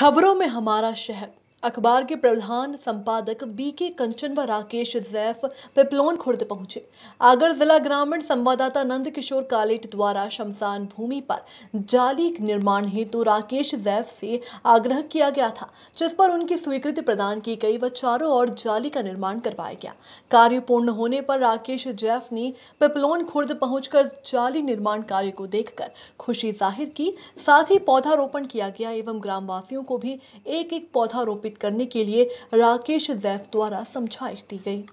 खबरों में हमारा शहर अखबार के प्रधान संपादक बीके के कंचन व राकेश जैफ पिपलोन खुर्द पहुंचे आगर जिला ग्रामीण संवाददाता नंद किशोर कालेट द्वारा शमशान भूमि पर जाली निर्माण हेतु तो राकेश जैफ से आग्रह किया गया था जिस पर उनकी स्वीकृति प्रदान की गई व चारों ओर जाली का निर्माण करवाया गया कार्य पूर्ण होने पर राकेश जैफ ने पिपलोन खुर्द पहुंचकर जाली निर्माण कार्य को देखकर खुशी जाहिर की साथ ही पौधारोपण किया गया एवं ग्रामवासियों को भी एक एक पौधा स्थापित करने के लिए राकेश जैफ द्वारा समझाइश दी गई